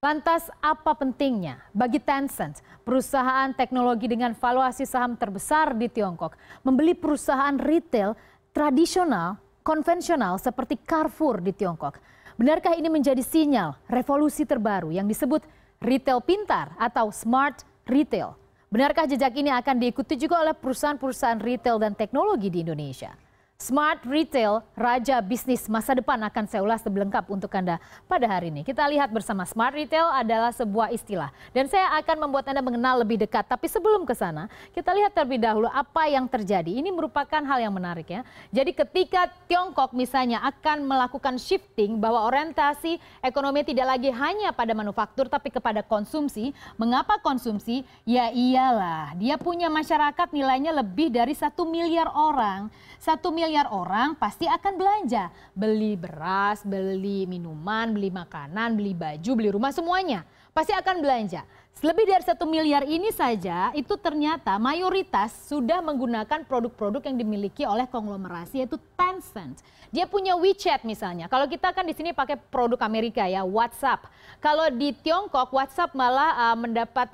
Lantas apa pentingnya bagi Tencent, perusahaan teknologi dengan valuasi saham terbesar di Tiongkok, membeli perusahaan retail tradisional, konvensional seperti Carrefour di Tiongkok? Benarkah ini menjadi sinyal revolusi terbaru yang disebut retail pintar atau smart retail? Benarkah jejak ini akan diikuti juga oleh perusahaan-perusahaan retail dan teknologi di Indonesia? Smart Retail, Raja Bisnis Masa Depan akan saya ulas sebelengkap untuk Anda pada hari ini. Kita lihat bersama Smart Retail adalah sebuah istilah dan saya akan membuat Anda mengenal lebih dekat. Tapi sebelum ke sana, kita lihat terlebih dahulu apa yang terjadi. Ini merupakan hal yang menarik ya. Jadi ketika Tiongkok misalnya akan melakukan shifting bahwa orientasi ekonomi tidak lagi hanya pada manufaktur tapi kepada konsumsi. Mengapa konsumsi? Ya iyalah, dia punya masyarakat nilainya lebih dari satu miliar orang. satu miliar bayar orang pasti akan belanja. Beli beras, beli minuman, beli makanan, beli baju, beli rumah, semuanya. Pasti akan belanja. Lebih dari satu miliar ini saja itu ternyata mayoritas sudah menggunakan produk-produk yang dimiliki oleh konglomerasi yaitu Tencent. Dia punya WeChat misalnya. Kalau kita kan di sini pakai produk Amerika ya, WhatsApp. Kalau di Tiongkok WhatsApp malah uh, mendapat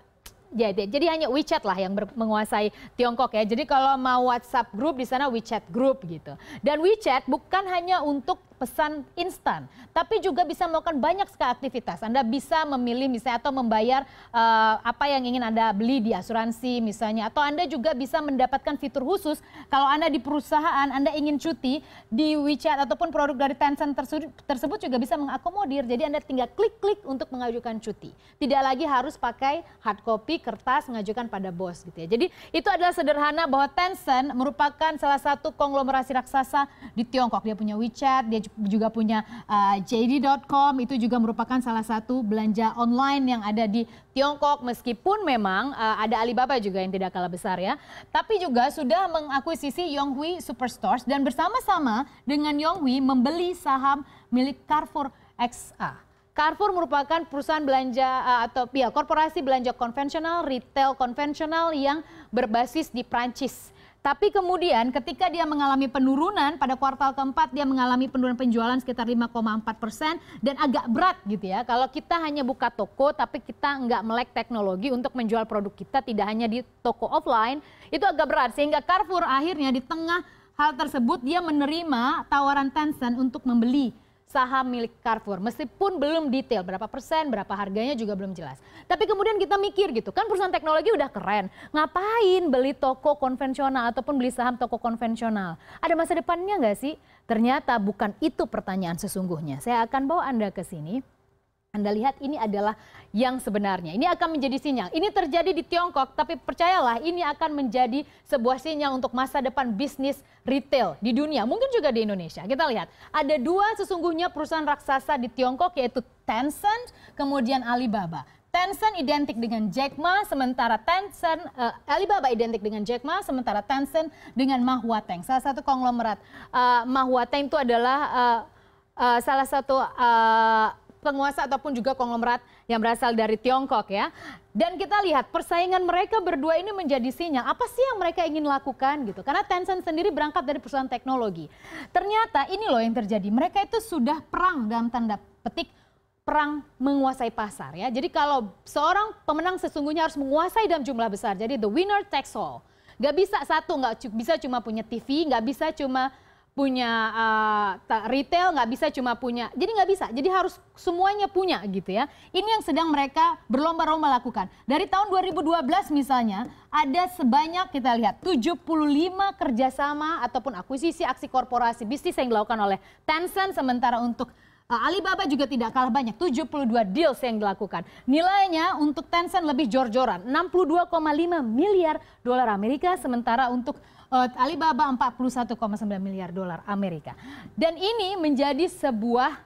jadi, jadi hanya WeChat lah yang menguasai Tiongkok ya. Jadi kalau mau WhatsApp grup di sana WeChat grup gitu. Dan WeChat bukan hanya untuk pesan instan, tapi juga bisa melakukan banyak sekali aktivitas. Anda bisa memilih misalnya atau membayar uh, apa yang ingin Anda beli di asuransi misalnya atau Anda juga bisa mendapatkan fitur khusus kalau Anda di perusahaan Anda ingin cuti di WeChat ataupun produk dari Tencent tersebut juga bisa mengakomodir. Jadi Anda tinggal klik-klik untuk mengajukan cuti. Tidak lagi harus pakai hard copy kertas mengajukan pada bos gitu ya. Jadi itu adalah sederhana bahwa Tencent merupakan salah satu konglomerasi raksasa di Tiongkok. Dia punya WeChat, dia juga punya uh, eh, JD.com itu juga merupakan salah satu belanja online yang ada di Tiongkok meskipun memang uh, ada Alibaba juga yang tidak kalah besar ya. Tapi juga sudah mengakuisisi Yonghui Superstores dan bersama-sama dengan Yonghui membeli saham milik Carrefour XA. Carrefour merupakan perusahaan belanja eh, atau ya korporasi belanja konvensional, retail konvensional yang berbasis di Prancis. Tapi kemudian ketika dia mengalami penurunan pada kuartal keempat dia mengalami penurunan penjualan sekitar 5,4 persen dan agak berat gitu ya. Kalau kita hanya buka toko tapi kita nggak melek teknologi untuk menjual produk kita tidak hanya di toko offline itu agak berat sehingga Carrefour akhirnya di tengah hal tersebut dia menerima tawaran Tencent untuk membeli saham milik Carrefour. Meskipun belum detail berapa persen, berapa harganya juga belum jelas. Tapi kemudian kita mikir gitu, kan perusahaan teknologi udah keren. Ngapain beli toko konvensional ataupun beli saham toko konvensional? Ada masa depannya nggak sih? Ternyata bukan itu pertanyaan sesungguhnya. Saya akan bawa Anda ke sini anda lihat ini adalah yang sebenarnya. Ini akan menjadi sinyal. Ini terjadi di Tiongkok, tapi percayalah ini akan menjadi sebuah sinyal untuk masa depan bisnis retail di dunia. Mungkin juga di Indonesia. Kita lihat, ada dua sesungguhnya perusahaan raksasa di Tiongkok yaitu Tencent, kemudian Alibaba. Tencent identik dengan Jack Ma, sementara Tencent uh, Alibaba identik dengan Jack Ma, sementara Tencent dengan Ma Huateng. Salah satu konglomerat uh, eh, Ma Huateng itu adalah uh, uh, salah satu uh, penguasa ataupun juga konglomerat yang berasal dari Tiongkok ya. Dan kita lihat persaingan mereka berdua ini menjadi sinyal apa sih yang mereka ingin lakukan gitu. Karena Tencent sendiri berangkat dari perusahaan teknologi. Ternyata ini loh yang terjadi. Mereka itu sudah perang dalam tanda petik perang menguasai pasar ya. Jadi kalau seorang pemenang sesungguhnya harus menguasai dalam jumlah besar. Jadi the winner takes all. Gak bisa satu, gak bisa cuma punya TV, gak bisa cuma punya uh, retail nggak bisa cuma punya jadi nggak bisa jadi harus semuanya punya gitu ya ini yang sedang mereka berlomba-lomba lakukan dari tahun 2012 misalnya ada sebanyak kita lihat 75 kerjasama ataupun akuisisi aksi korporasi bisnis yang dilakukan oleh Tencent sementara untuk Eh, Alibaba juga tidak kalah banyak, 72 deals yang dilakukan. Nilainya untuk Tencent lebih jor-joran, 62,5 miliar dolar Amerika, sementara untuk uh, Alibaba 41,9 miliar dolar Amerika. Dan ini menjadi sebuah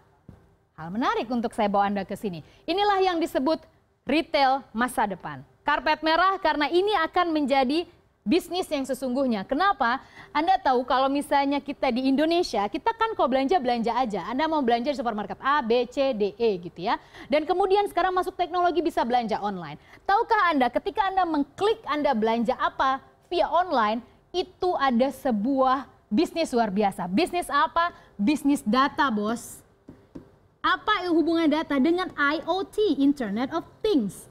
hal menarik untuk saya bawa Anda ke sini. Inilah yang disebut retail masa depan. Karpet merah karena ini akan menjadi bisnis yang sesungguhnya. Kenapa? Anda tahu kalau misalnya kita di Indonesia, kita kan kalau belanja belanja aja. Anda mau belanja di supermarket A, B, C, D, E gitu ya. Dan kemudian sekarang masuk teknologi bisa belanja online. Tahukah Anda ketika Anda mengklik Anda belanja apa via online, itu ada sebuah bisnis luar biasa. Bisnis apa? Bisnis data, Bos. Apa hubungan data dengan IoT, Internet of Things?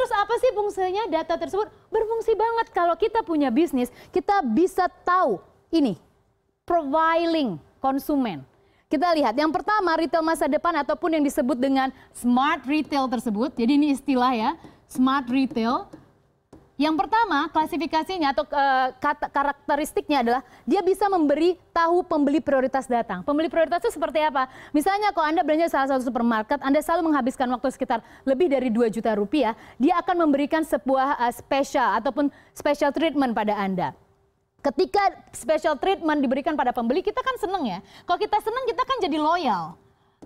Terus apa sih fungsinya data tersebut? Berfungsi banget kalau kita punya bisnis, kita bisa tahu ini profiling konsumen. Kita lihat yang pertama retail masa depan ataupun yang disebut dengan smart retail tersebut. Jadi ini istilah ya, smart retail yang pertama, klasifikasinya atau eh, karakteristiknya adalah dia bisa memberi tahu pembeli prioritas datang. Pembeli prioritas itu seperti apa? Misalnya kalau Anda belanja salah satu supermarket, Anda selalu menghabiskan waktu sekitar lebih dari 2 juta rupiah, dia akan memberikan sebuah e, special ataupun special treatment pada Anda ketika special treatment diberikan pada pembeli, kita kan seneng ya. Kalau kita seneng, kita kan jadi loyal.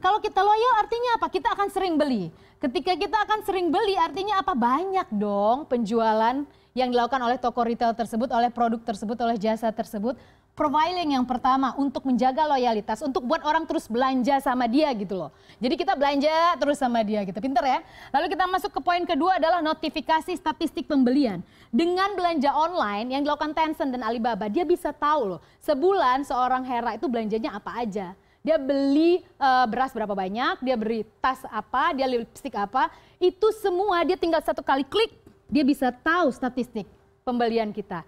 Kalau kita loyal artinya apa? Kita akan sering beli. Ketika kita akan sering beli artinya apa? Banyak dong penjualan yang dilakukan oleh toko retail tersebut, oleh produk tersebut, oleh jasa tersebut. Profiling yang pertama untuk menjaga loyalitas, untuk buat orang terus belanja sama dia gitu loh. Jadi kita belanja terus sama dia gitu, pinter ya. Lalu kita masuk ke poin kedua adalah notifikasi statistik pembelian. Dengan belanja online yang dilakukan Tencent dan Alibaba, dia bisa tahu loh sebulan seorang Hera itu belanjanya apa aja dia beli uh, beras berapa banyak, dia beri tas apa, dia lipstick apa, itu semua dia tinggal satu kali klik, dia bisa tahu statistik pembelian kita.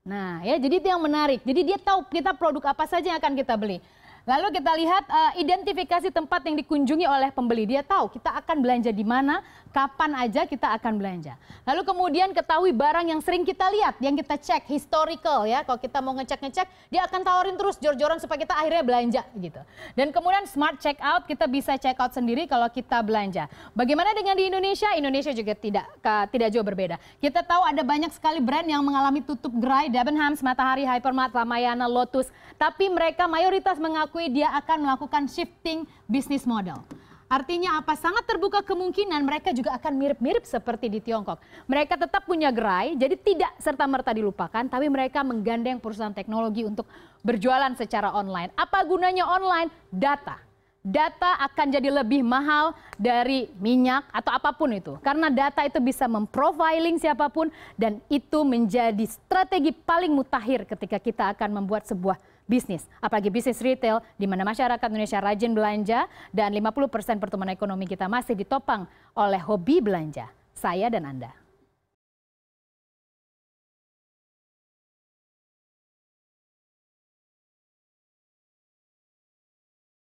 Nah, ya jadi itu yang menarik. Jadi dia tahu kita produk apa saja yang akan kita beli. Lalu kita lihat uh, identifikasi tempat yang dikunjungi oleh pembeli. Dia tahu kita akan belanja di mana, kapan aja kita akan belanja. Lalu kemudian ketahui barang yang sering kita lihat, yang kita cek historical ya. Kalau kita mau ngecek-ngecek, dia akan tawarin terus jor-joran supaya kita akhirnya belanja gitu. Dan kemudian smart check out, kita bisa check out sendiri kalau kita belanja. Bagaimana dengan di Indonesia? Indonesia juga tidak tidak jauh berbeda. Kita tahu ada banyak sekali brand yang mengalami tutup gerai, Debenhams, Matahari, Hypermart, Ramayana, Lotus, tapi mereka mayoritas mengakui dia akan melakukan shifting bisnis model. Artinya apa? Sangat terbuka kemungkinan mereka juga akan mirip-mirip seperti di Tiongkok. Mereka tetap punya gerai, jadi tidak serta-merta dilupakan, tapi mereka menggandeng perusahaan teknologi untuk berjualan secara online. Apa gunanya online? Data. Data akan jadi lebih mahal dari minyak atau apapun itu. Karena data itu bisa memprofiling siapapun dan itu menjadi strategi paling mutakhir ketika kita akan membuat sebuah bisnis, apalagi bisnis retail di mana masyarakat Indonesia rajin belanja dan 50% pertumbuhan ekonomi kita masih ditopang oleh hobi belanja, saya dan Anda.